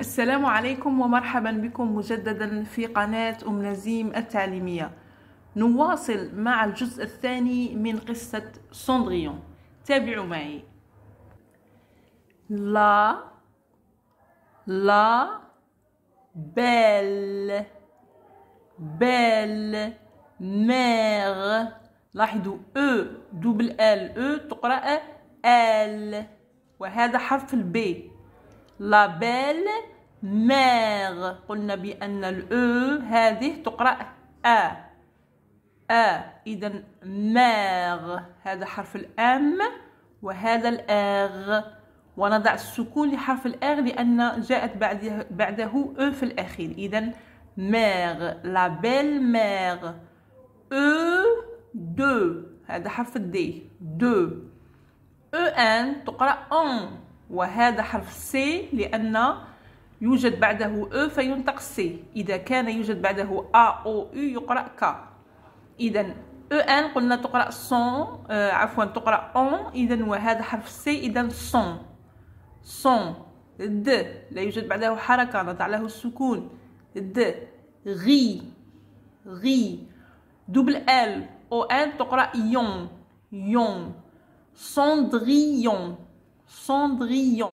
السلام عليكم ومرحبا بكم مجددا في قناة أم نزيم التعليمية نواصل مع الجزء الثاني من قصة سندريون تابعوا معي لا لا بال بال ميغ لاحظوا أ دوبل ال أ تقرأ ال وهذا حرف البي لا بيل ميغ قلنا بأن الأو e هذه تقرأ أ أ إذا ماغ هذا حرف الأم وهذا الآغ ونضع السكون لحرف الآغ لأن جاءت بعده, بعده e أو في الأخير إذا ماغ لا بيل ماغ أو دو هذا حرف الدي دو أو أن تقرأ أون وهذا حرف سي لأن يوجد بعده أو e فينطق سي إذا كان يوجد بعده أ أو أو يقرأ كا إذا أو أن e قلنا تقرأ سون آه عفوا تقرأ أون إذا وهذا حرف سي إذا سون سون د لا يوجد بعده حركة نضع له السكون د غي غي دبل ال أو أن تقرأ يون يون سندريون Cendrillon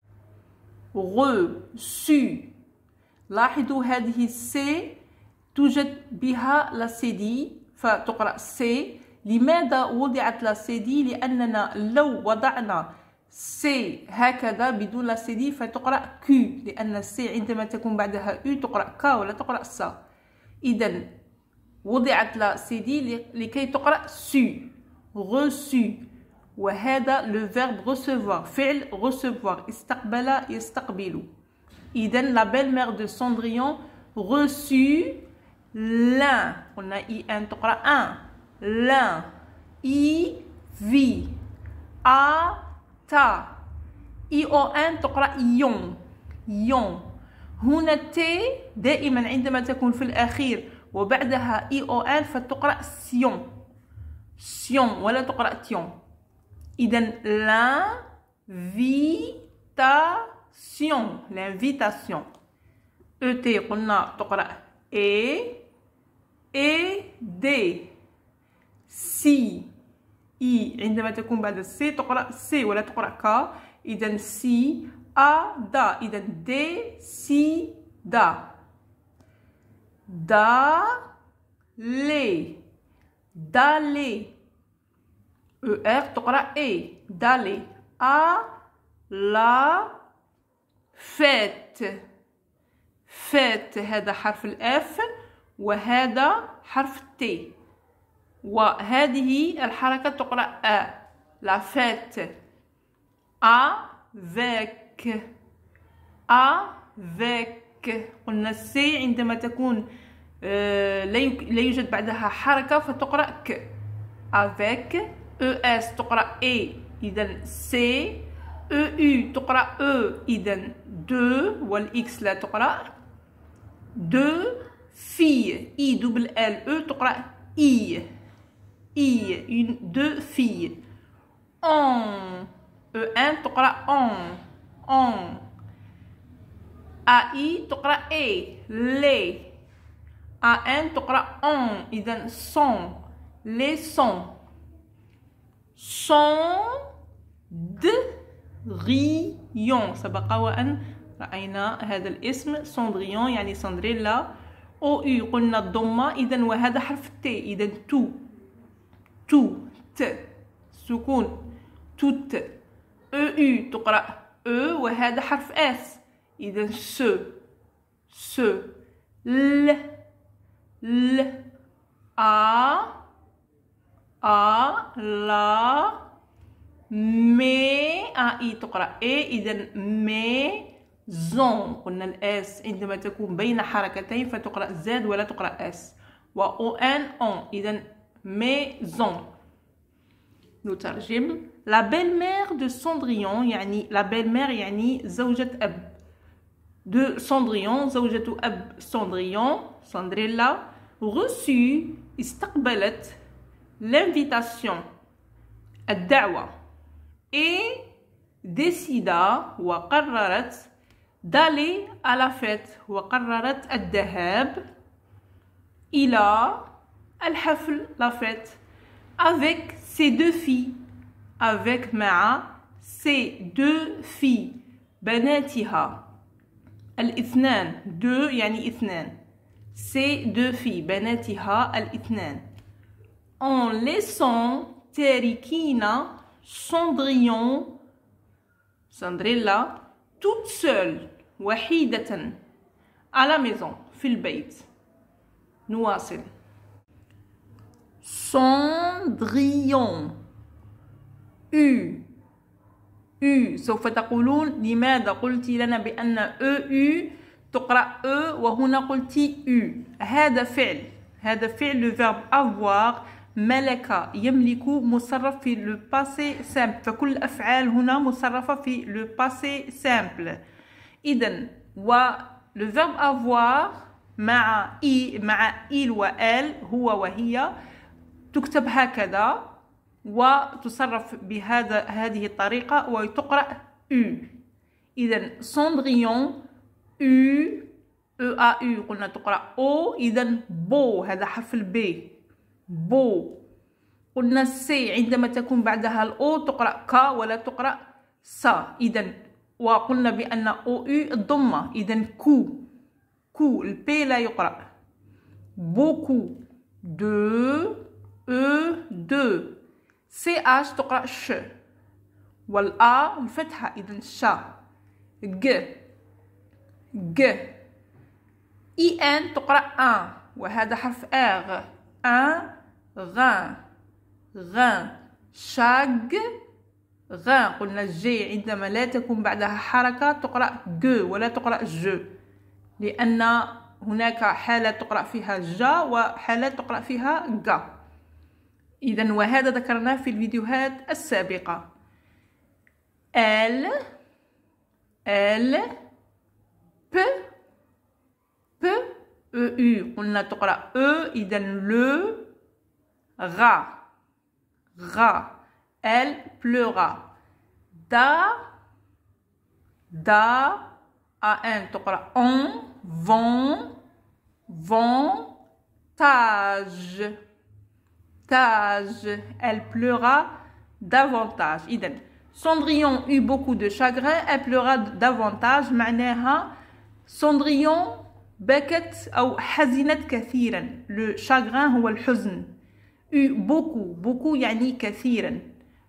reçu لاحظوا هذه سي توجد بها لا سي دي فتقرأ سي لماذا وضعت لا سي دي لأننا لو وضعنا سي هكذا بدون لا سي دي فتقرأ كي لأن سي عندما تكون بعدها يو تقرأ كا ولا تقرأ سا إذا وضعت لا سي دي لكي تقرأ سو reçu Ou à le verbe recevoir. Fille recevoir. Istarbella, Istarbello. Il donne la belle-mère de Cendrillon. Reçu la. On a i antoqra un l'un. I vi A ta. i o n toqra iom iom. On a té. D'ailleurs, quand on est dans le dernier, i o n, on lit Sion. Sion. On ne lit jamais Iden l'invitation. L'invitation. ET, on a E. E. D. Si. I. Indema te kumba de C. Tokra. C. Ou la a, Iden si. A. Da. Iden D. Si. Da. Da. Le. D'aller. ار تقرا اي دالي ا لا فات فات هذا حرف الاف وهذا حرف التي وهذه الحركة تقرأ أ لا فات أ أ ذاك قلنا سي عندما تكون لا يوجد بعدها حركة فتقرأ ك أفيك E-S, S تقرأ E, iden C EU تقرأ E إذا 2 e, X, la تقرأ 2 filles I double L E تقرأ I I une deux filles on e en A on on AI تقرأ A les AN on iden son les sons سوندغيون سبق وأن رأينا هذا الاسم سوندغيون يعني سندريلا أو إي قلنا الضمة إذا وهذا حرف تي إذا تو تو ت سكون توت أو إي تقرأ أو وهذا حرف اس إذا سو سو ل ل آ آ لا مي آ إي تقرأ إي إذا مي زون قلنا الإس عندما تكون بين حركتين فتقرأ زاد ولا تقرأ إس و أو إن أون إذا مي زون نترجم لا بيل مير دو سندريون يعني لا بيل مير يعني زوجة أب دو سندريون زوجة أب سندريون سندريلا رسو استقبلت l'invitation الدعوة et décida وقررت d'aller à la fête وقررت الذهاب إلى الحفل la fête avec ses deux filles avec مع ses deux filles بناتها الاثنان deux يعني اثنان ses deux filles بناتها الاثنان en laissant Terikina, Cendrillon, Cendrilla, toute seule, wahidatan, à la maison, fil bayt. Nouassel. Cendrillon. U. U. سوف تقولون لماذا قلت لنا بأن أو U تقرأ أو وهنا قلت U. هذا فعل. هذا فعل le verbe avoir ملك يملك مصرف في لو باسي سامبل فكل الافعال هنا مصرفه في لو باسي سامبل اذا و لو فيرب افوار مع اي مع il وال هو وهي تكتب هكذا وتصرف بهذا هذه الطريقه وتقرا u اذا سندريون u او e قلنا تقرا او اذا بو هذا حرف البي بو قلنا سي عندما تكون بعدها الأو تقرأ كا ولا تقرأ سا إذا وقلنا بأن أو إي الضمة إذا كو كو البي لا يقرأ بوكو دو أو دو سي أش تقرأ ش والآ الفتحة إذا شا ج ج إي إن تقرأ أن وهذا حرف آغ أن غان غان شاغ غان قلنا جي عندما لا تكون بعدها حركة تقرأ جو ولا تقرأ جو لأن هناك حالة تقرأ فيها جا وحالة تقرأ فيها غا إذا وهذا ذكرناه في الفيديوهات السابقة ال ال ب ب أو قلنا تقرأ أو إذا لو ra, ra. Elle pleura. Da, da, a n. On, vont, vont, tage, tage. Elle pleura davantage. Idem. Cendrillon eut beaucoup de chagrin, elle pleura davantage. Cendrillon, Beket. ou حزنت Kathiren. Le chagrin هو الحزن eu beaucoup, beaucoup, yani kathiren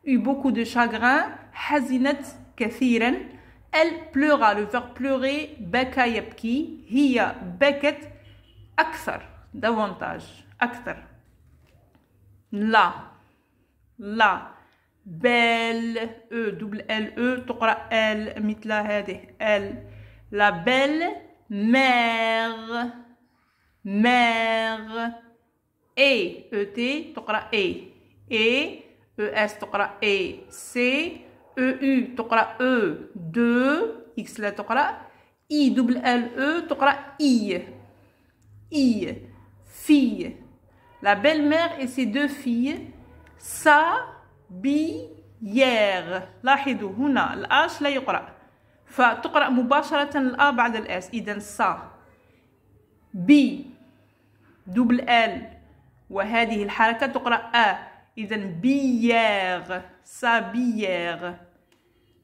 eu beaucoup de chagrin, hazinat kathiren elle pleura, le faire pleurer, baka hiya beket, akthar, davantage, akthar. La, la, belle, e, double l, e, tokra l, mitla hede, l, la belle mère, mère, A E T تقرا A A E S تقرا A C E U تقرا E دو X لا تقرا I دبل L E تقرا I I fille La belle-mère et ses deux filles hier لاحظوا هنا الآش لا يقرأ فتقرأ مباشرة الآ بعد الآس إذا سا بي دبل ال وهذه الحركة تقرأ أ إذا بيير سا بياغ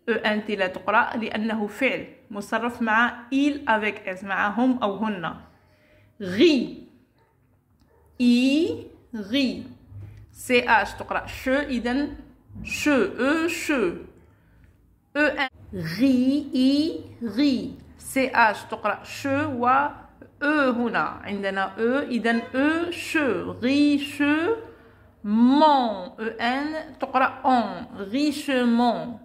أو أنت لا تقرأ لأنه فعل مصرف مع إيل أفيك إس مع هم أو هن غي إي غي سي اش تقرا ش اذا ش او ش او ان غي اي غي سي اش تقرا ش و E هنا عندنا E iden E se. riche mon E, e. N on richement,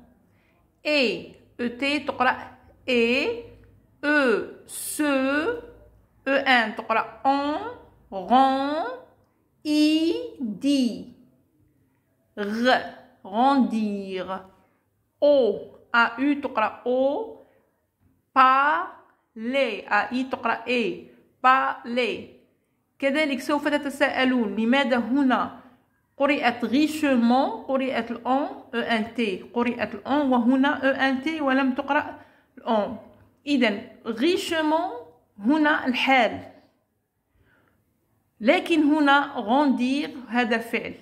et E T E E ce E N on I dit rendir O A U تقرأ O pas a i e بالي كذلك سوف تتساءلون لماذا هنا قرئت غيشمون قرئت الأون أو أن تي قرئت الان وهنا أو أن تي ولم تقرأ الأون إذا غيشمون هنا الحال لكن هنا غوندير هذا فعل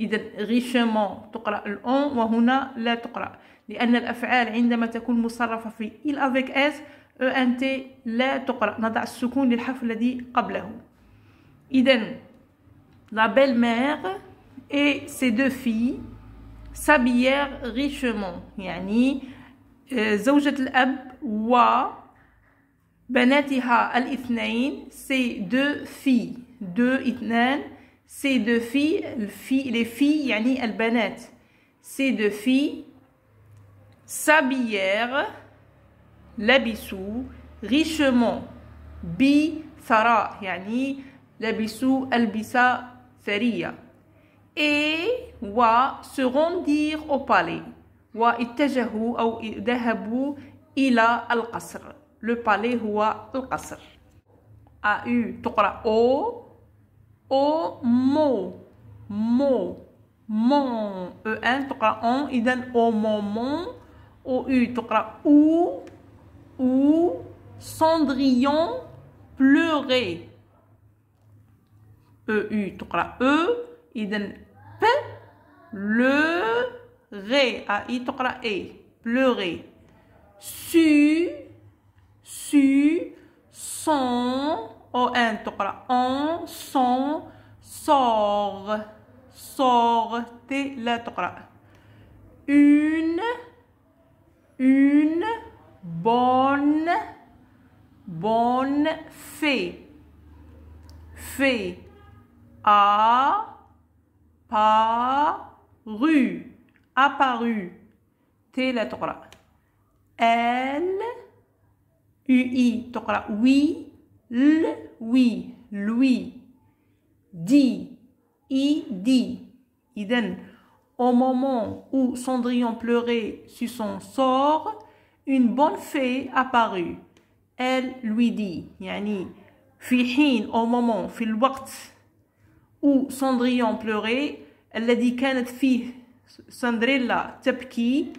إذا غيشمون تقرأ الأون وهنا لا تقرأ لأن الأفعال عندما تكون مصرفة في إل أفيك إس او ان تي لا تقرأ نضع السكون للحرف الذي قبله إذا لا بيل mere إي سي دو في سابيير ريشمون يعني آه، زوجة الأب و بناتها الاثنين سي دو في دو اثنان سي دو في الفي لي في يعني البنات سي دو في سابيير لبسوا ريشمون بثراء يعني لبسوا ألبسة ثرية اي و سغوندير او بالي واتجهوا أو ذهبوا إلى القصر لو بالي هو القصر ا يو تقرأ او او مو مو مون او e ان تقرأ ان اذا او مومون او يو تقرأ او Ou Cendrillon pleurait. E U E إذا P le ré A I E pleurer. Su su son O N on son sort sort T une une bonne bonne fée. Fée a paru apparu L elle ui تقرأ oui l oui lui dit i dit Iden. au moment où Cendrillon pleurait sur son sort, une bonne fée apparut. ال لويدي يعني في حين او مومون في الوقت او سندريون بلوري الذي كانت فيه سندريلا تبكي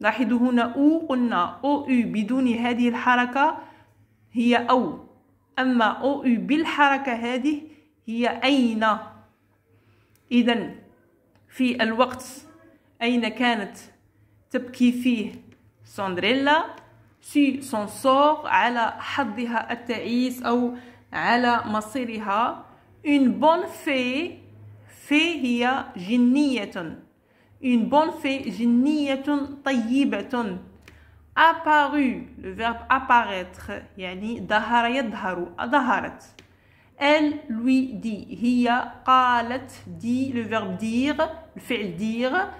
لاحظوا هنا او قلنا او او بدون هذه الحركة هي او اما او او بالحركة هذه هي اين اذا في الوقت اين كانت تبكي فيه سندريلا سي سونسور على حظها التعيس أو على مصيرها اون بون في في هي جنية اون بون في جنية طيبة apparu le verbe apparaître يعني ظهر يظهر ظهرت elle lui dit هي قالت dit le verbe dire الفعل dire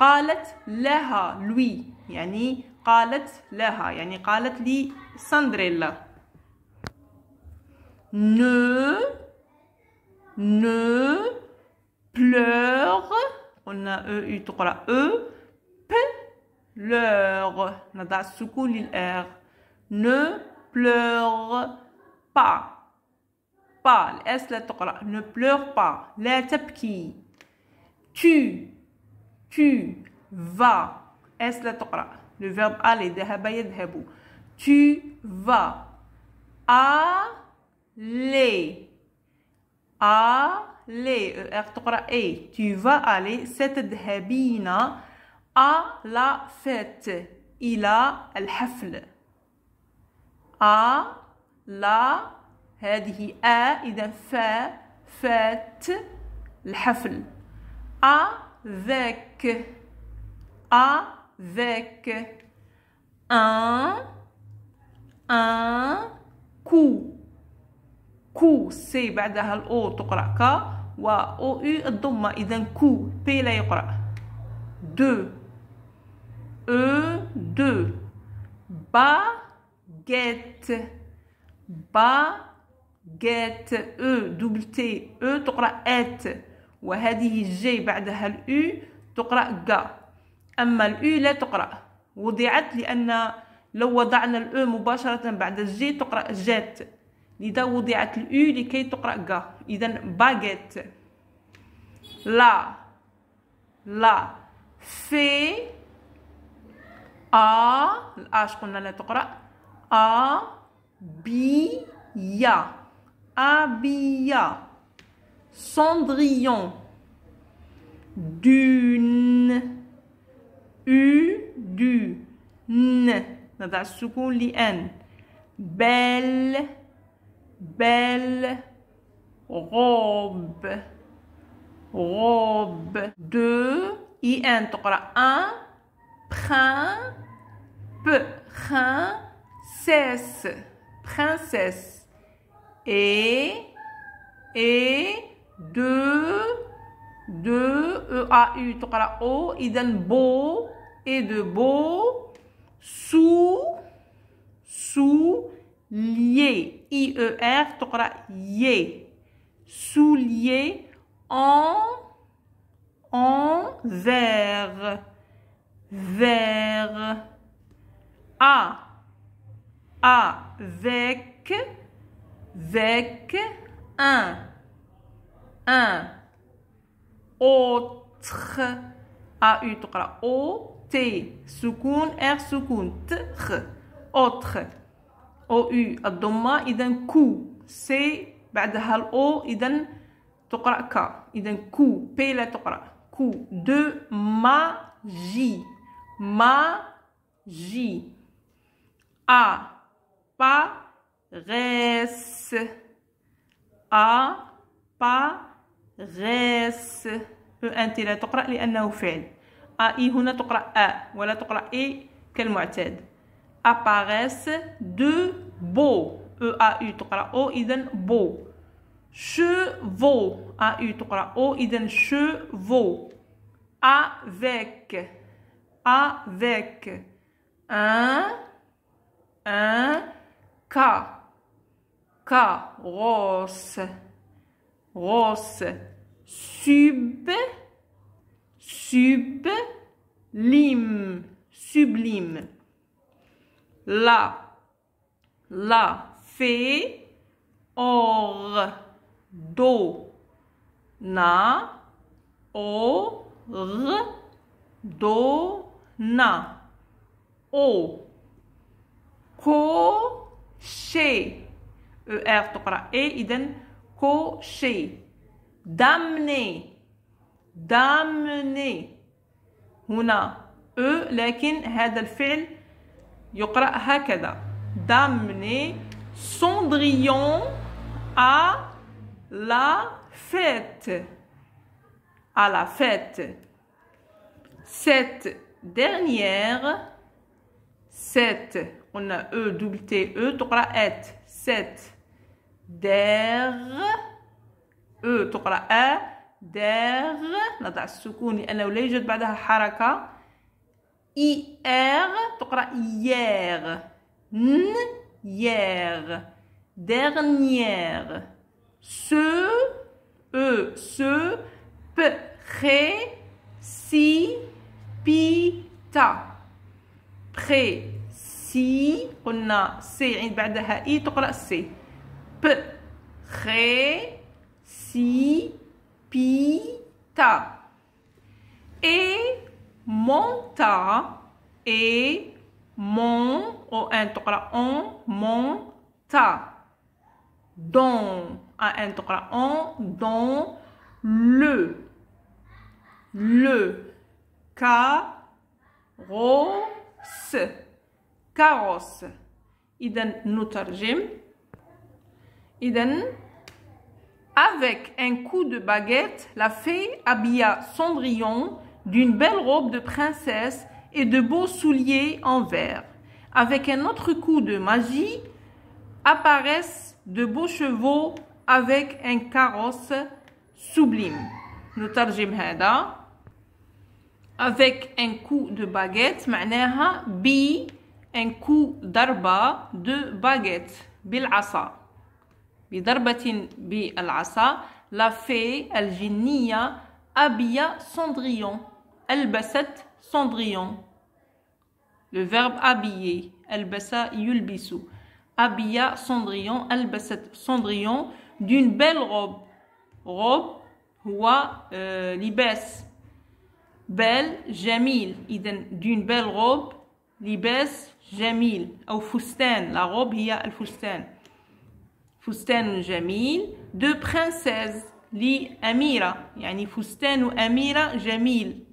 قالت لها lui يعني قالت لها يعني قالت لي سندريلا نو نو بلوغ قلنا او تقرا او بلوغ نضع السكون للار نو بلوغ با با الاس لا تقرا نو بلوغ با لا تبكي تو تو va اس لا تقرأ le verbe aller ذهب يذهب tu vas aller aller er تقرأ اي tu vas aller ستذهبين à la fête إلى الحفل à la هذه أ إذا ف فات الحفل avec avec avec un, un coup. كو سي بعدها الاو تقرا كا و او يو الضمه اذا كو بي لا يقرا دو او دو باغيت باغيت او دبل تي او تقرا ات وهذه جي بعدها الاو تقرا كا أما الأو لا تقرأ وضعت لأن لو وضعنا الأو مباشرة بعد الجي تقرأ جات لذا وضعت الأو لكي تقرأ غا إذا باغيت لا لا في آ الآش قلنا لا تقرأ آ بي يا أبيا سندريون دون U, du, N. Nata soukou li N. Belle, belle, robe, robe. Deux, I, N. Tokora, un, prin, p, prin, cesse, princesse. Et, et, deux, de E A U O iden beau et de beau sous sous lié I E R sous lié soulier en en vers vert A avec avec un un او تخ أ أو تقرأ أو تي سكون إر سكون تخ أوتخ أو او الضمة إذا كو سي بعدها الأو إذا تقرأ كا إذا كو بي لا تقرأ كو دو ما جي ما جي أ با غيس أ با غاس او انت لا تقرا لانه فعل اي هنا تقرا ا ولا تقرا اي كالمعتاد اباريس دو بو او ا يو تقرا او اذا بو شوفو ا يو تقرا او اذا شوفو افيك افيك ان ان كا كا غوس rose, sub, sublime, sublime. La, la fait or, do, na, o, do, na, o, co chez, er, para e, cocher, d'amener, d'amener. هنا e لكن هذا الفعل يقرأ هكذا d'amener Cendrillon à la fête. À la fête. Cette dernière, cette, on a E, double T, E, cette, داغ او تقرا ا داغ نضع السكون لانه لا يوجد بعدها حركه اي ار تقرا ياغ ن ياغ dernière سو أو سو ب خي سي بي تا بخي سي قلنا سي يعني عند بعدها اي تقرا سي P. Si. Pi. Ta. Et monta. Et mon. Au e, un on. ta Don. À un on. Don. Le. Le. Carrosse. Carrosse. إذا نترجم avec un coup de baguette, la fée habilla Cendrillon d'une belle robe de princesse et de beaux souliers en verre. Avec un autre coup de magie, apparaissent de beaux chevaux avec un carrosse sublime. ça avec un coup de baguette معناها un coup d'arba de baguette بضربة بالعصا لا في الجنية أبيا سندريون ألبست سندريون لو فيرب أبيي ألبس يلبس أبيا سندريون ألبست سندريون دون بيل روب روب هو euh, لباس بال جميل إذا دون بيل روب لباس جميل أو فستان لا روب هي الفستان فستان جميل دو برانسيز لأميرة يعني فستان أميرة جميل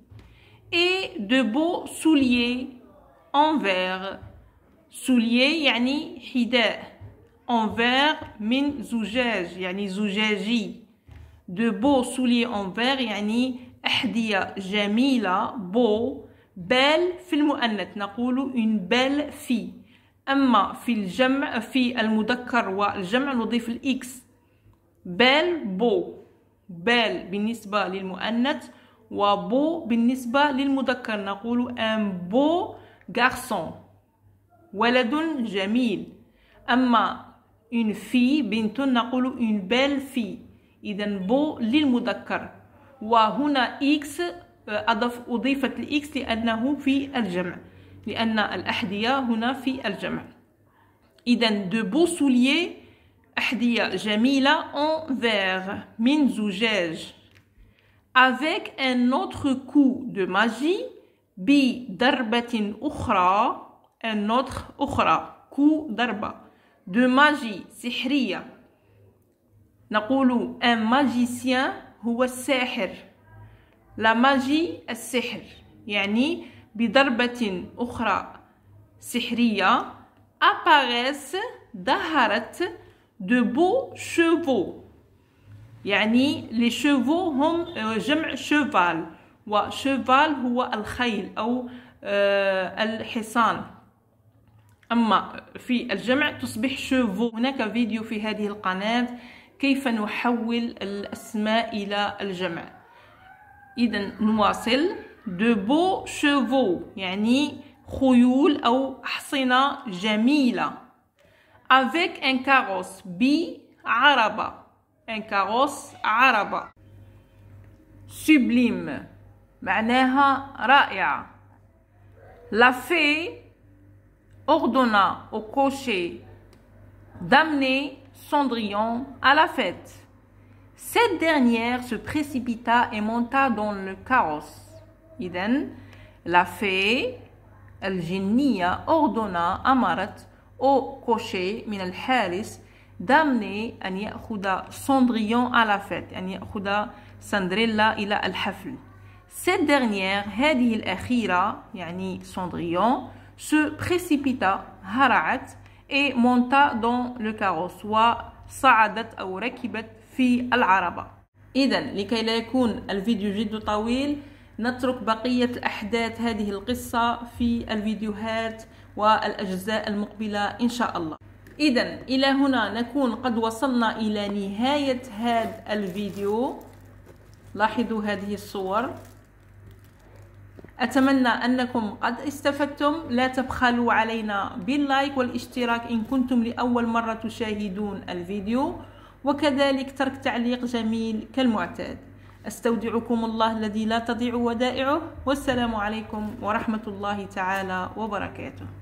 اي دو بو سوليي en verre سوليي يعني حذاء en verre من زجاج يعني زجاجي دو بو سوليي en verre يعني أحذية جميلة بو بال في المؤنث نقول une belle fille أما في الجمع في المذكر والجمع نضيف الإكس بال بو بال بالنسبة للمؤنث وبو بالنسبة للمذكر نقول أن بو غارسون ولد جميل أما une في بنت نقول une بال في إذا بو للمذكر وهنا إكس آه، أضف أضيفت الإكس لأنه في الجمع لأن الأحذية هنا في الجمع إذا دو بو سوليي أحذية جميلة أون فيغ من زجاج avec un autre coup de magie بضربة أخرى un autre أخرى كو ضربة de magie سحرية نقول un magicien هو الساحر لا ماجي السحر يعني بضربة أخرى سحرية أباغيس ظهرت دو بو chevaux يعني لي شيفو هم آه، جمع شيفال وشوفال هو الخيل أو آه، الحصان أما في الجمع تصبح شيفو هناك فيديو في هذه القناة كيف نحول الأسماء إلى الجمع إذا نواصل de beaux chevaux yani خيول ou avec un carrosse bi-araba. un carrosse araba. sublime معناها raya. la fée ordonna au cocher d'amener Cendrillon à la fête. Cette dernière se précipita et monta dans le carrosse. إذا لا الجنية أوردونا أمرت أو كوشي من الحارس دامني أن يأخذ سندريون على فات أن يأخذ سندريلا إلى الحفل Cette dernière, هذه الأخيرة يعني سندريون se précipita هرعت et monta dans le carrosse وصعدت أو ركبت في العربة إذا لكي لا يكون الفيديو جد طويل نترك بقية أحداث هذه القصة في الفيديوهات والأجزاء المقبلة إن شاء الله إذا إلى هنا نكون قد وصلنا إلى نهاية هذا الفيديو لاحظوا هذه الصور أتمنى أنكم قد استفدتم لا تبخلوا علينا باللايك والاشتراك إن كنتم لأول مرة تشاهدون الفيديو وكذلك ترك تعليق جميل كالمعتاد استودعكم الله الذي لا تضيع ودائعه والسلام عليكم ورحمه الله تعالى وبركاته